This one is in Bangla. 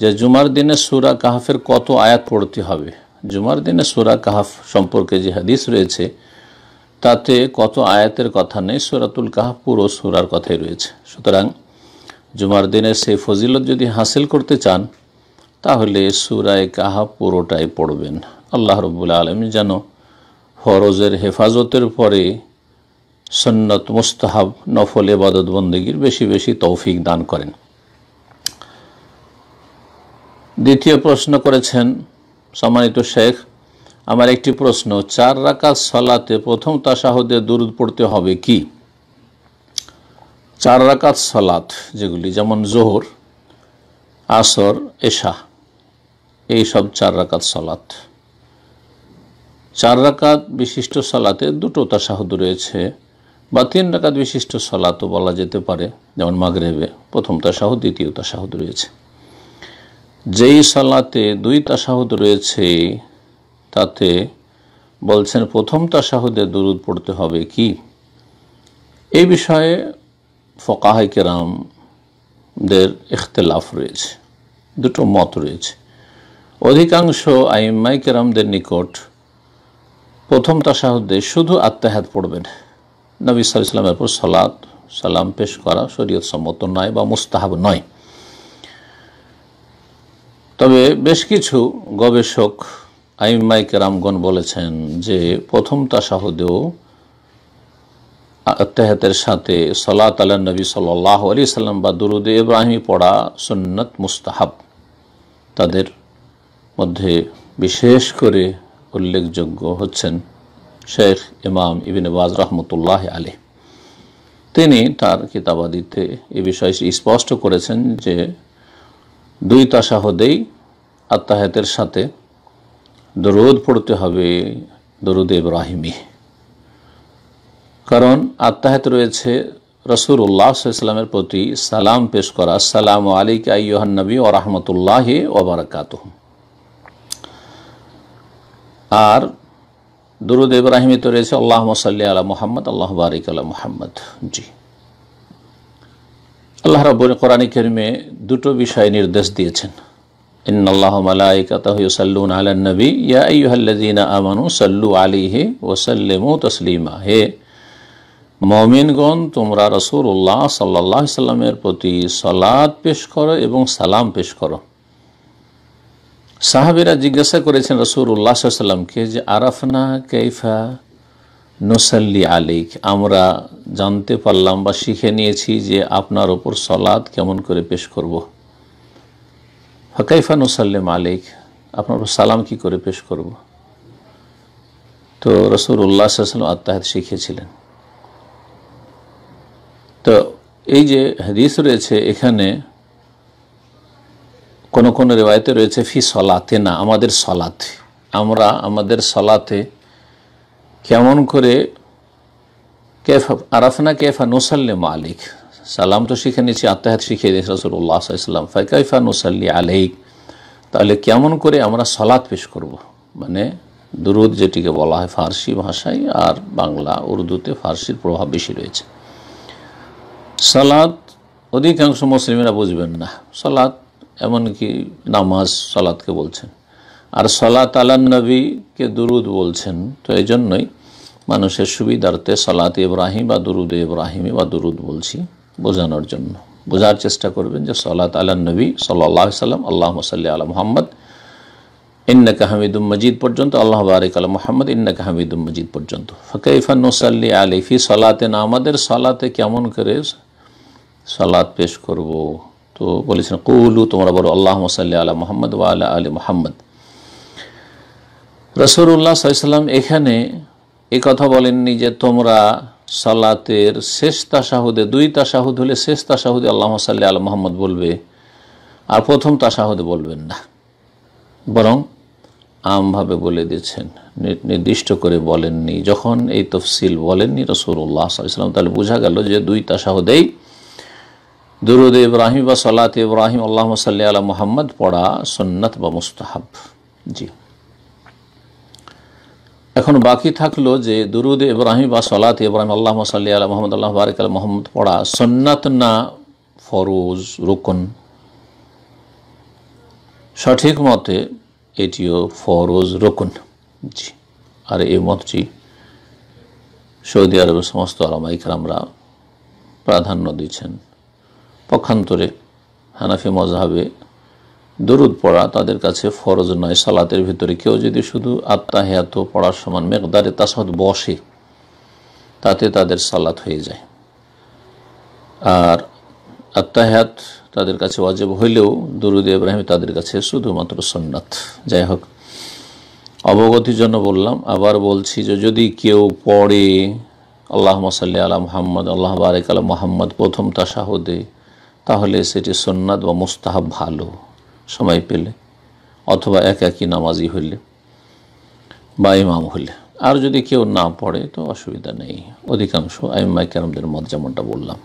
যে জুমার দিনে সুরা কাহাফের কত আয়াত পড়তে হবে জুমার দিনে সুরা কাহাফ সম্পর্কে যে হাদিস রয়েছে তাতে কত আয়াতের কথা নেই সুরাতুল কাহাফ পুরো সুরার কথাই রয়েছে সুতরাং জুমার দিনে সেই ফজিলত যদি হাসিল করতে চান তাহলে সুরায় কাহাফ পুরোটাই পড়বেন আল্লাহ রবুল্লা আলম যেন ফরজের হেফাজতের পরে সন্নত মুস্তাহাব নফল এবাদত বন্দীগীর বেশি বেশি তৌফিক দান করেন দ্বিতীয় প্রশ্ন করেছেন সম্মানিত শেখ আমার একটি প্রশ্ন চার রাকাত সলাতে প্রথম তাসাহদে দূরত পড়তে হবে কি চার রাকাত সলাত যেগুলি যেমন জোহর আসর এশা এই সব চার রাকাত সলাত চার রাকাত বিশিষ্ট সলাতে দুটো তাসাহুদ রয়েছে বা তিন রাকাত বিশিষ্ট সলাতও বলা যেতে পারে যেমন মাগরেবে প্রথম তাসাহ দ্বিতীয় তাসাহুদ রয়েছে যেই সালাতে দুই তাসাহুদ রয়েছে তাতে বলছেন প্রথম তাসাহুদে দুরুদ পড়তে হবে কি এই বিষয়ে ফকাহাই কেরামদের ইখতলাফ রয়েছে দুটো মত রয়েছে অধিকাংশ আইম্মাই কেরামদের নিকট প্রথম তাসাহুদে শুধু আত্মাহাত পড়বেন নবী সাল ইসলামের পর সালাত সালাম পেশ করা শরীয়ত সম্মত নয় বা মুস্তাহাব নয় তবে বেশ কিছু গবেষক আইমাইকে রামগণ বলেছেন যে প্রথম তাসাহদেও আত্মাহাতের সাথে সলাত আল্লাহ নবী সাল্লাহ আলী সাল্লাম বা দুরুদে ইব্রাহিম পড়া সুন্নত মুস্তাহাব তাদের মধ্যে বিশেষ করে উল্লেখযোগ্য হচ্ছেন শেখ ইমাম ইবিন বাজ রহমতুল্লাহ আলী তিনি তার কিতাবাদিতে এ বিষয়ে স্পষ্ট করেছেন যে দুই তাসাহদেই আত্মাহাতের সাথে দরুদ পড়তে হবে দরুদ ইব্রাহিমি কারণ আত্মাহাত রয়েছে রসুর উল্লাহ ইসলামের প্রতি সালাম পেশ করা সালাম আলিক আইহান নবী ও রহমতুল্লাহ ওবরকাত আর দুরুদ ইব্রাহিমে তো রয়েছে আল্লাহ মসাল্লি আলা মোহাম্মদ আল্লাহ বারিক আলা মোহাম্মদ জি আল্লাহ রব্বুল কোরআন কেরমে দুটো বিষয় নির্দেশ দিয়েছেন হে তোমরা প্রতি সলাদ পেশ করো এবং সালাম পেশ করো সাহাবিরা জিজ্ঞাসা করেছেন রসুল উল্লাহ সাল্লামকে যে আরাফনা কেফা নসাল্লি আলিক আমরা জানতে পারলাম বা শিখে নিয়েছি যে আপনার ওপর সলাদ কেমন করে পেশ করব। হকাইফা নসাল্লিম আলিক আপনার ওপর সালাম কি করে পেশ করব। তো রসুল উল্লাহ সাল্লাম আত্মাহাত শিখেছিলেন তো এই যে হদিস রয়েছে এখানে কোন কোন রেওয়ায়তে রয়েছে ফি সলাতে না আমাদের সলাতে আমরা আমাদের সলাতে কেমন করে কেফা আরাফনা কেফা নোসাল্লে মালিক সালাম তো শিখে নিয়েছি শিখে শিখিয়ে দিয়েছি রসুল্লাহ ইসলাম ফাইকাইফা নুসাল্লি আলিক তাহলে কেমন করে আমরা সলাৎ পেশ করব। মানে দুরুদ যেটিকে বলা হয় ফার্সি ভাষায় আর বাংলা উর্দুতে ফার্সির প্রভাব বেশি রয়েছে সালাদ অধিকাংশ মুসলিমেরা বুঝবেন না সালাদ এমনকি নামাজ সালাদকে বলছেন আর সলাত আলান নবীকে দুরুদ বলছেন তো এই জন্যই মানুষের সুবিধার্থে সলাত ইব্রাহিম বা দুরুদ ইব্রাহিমী বা দুরুদ বলছি বোঝানোর জন্য বোঝার চেষ্টা করবেন যে সলাত আলান নবী সাল্লাহ সাল্লাম আল্লাহ সাল্লি আল মোহাম্মদ ইন্নাকা হামিদুম মজিদ পর্যন্ত আল্লাহ বারিক আল মোহাম্মদ ইন্নাকা হামিদুম মজিদ পর্যন্ত ফকাইফা নোসাল্লি আলিফি সলাতে না আমাদের সলাতে কেমন করে সলাত পেশ করব তো বলেছেন কৌলু তোমরা বলো আল্লাহ মসাল্লি আলা মোহাম্মদ ওয়া আলা আলী মোহাম্মদ রসরুল্লাহ সাল্লাম এখানে এ কথা বলেননি যে তোমরা সালাতের শেষ তাসাহুদে দুই তাসাহুদ হলে শেষ তাসাহুদে আল্লাহ সাল্লি আল মোহাম্মদ বলবে আর প্রথম তাসাহুদে বলবেন না বরং আমভাবে বলে দিয়েছেন নির্দিষ্ট করে বলেননি যখন এই তফসিল বলেননি রসুল্লাহ সাল্লাম তাহলে বোঝা গেল যে দুই তাসাহুদেই দুরুদ ইব্রাহিম বা সালাত ইব্রাহিম আল্লাহ সাল্লি আল মোহাম্মদ পড়া সন্ন্যত বা মুস্তাহাব জি এখন বাকি থাকলো যে দুরুদ ইব্রাহিম বা সলাত ইব্রাহিম আল্লাহ সাল্লি আল মোহাম্মদ আল্লাহ বারিক আল মোহাম্মদ পড়া সন্ন্যাত না ফরোজ রুকন সঠিক মতে এটিও ফরোজ রুকন জি আর এই মতটি সৌদি আরবের সমস্ত আলামাইকরামরা প্রাধান্য দিচ্ছেন পক্ষান্তরে হানাফি মজাহাবে দরুদ পড়া তাদের কাছে ফরজ নয় সালাতের ভিতরে কেউ যদি শুধু আত্মাহিয়াত পড়ার সমান মেঘদারে তাসাদ বসে তাতে তাদের সালাত হয়ে যায় আর আত্মাহাত তাদের কাছে অজেব হইলেও দরুদ ইব্রাহিম তাদের কাছে শুধুমাত্র সন্ন্যাত যাই হোক অবগতির জন্য বললাম আবার বলছি যে যদি কেউ পড়ে আল্লাহ মাসাল্লি আলা মোহাম্মদ আল্লাহ বারেক আলা মোহাম্মদ প্রথম তাসাহদে তাহলে সেটি সন্ন্যাত বা মুস্তাহাব ভালো সময় পেলে অথবা এক একই নামাজি হইলে বা ইমাম হইলে আর যদি কেউ না পড়ে তো অসুবিধা নেই অধিকাংশ আইম্মাই কেরামদের মত যেমনটা বললাম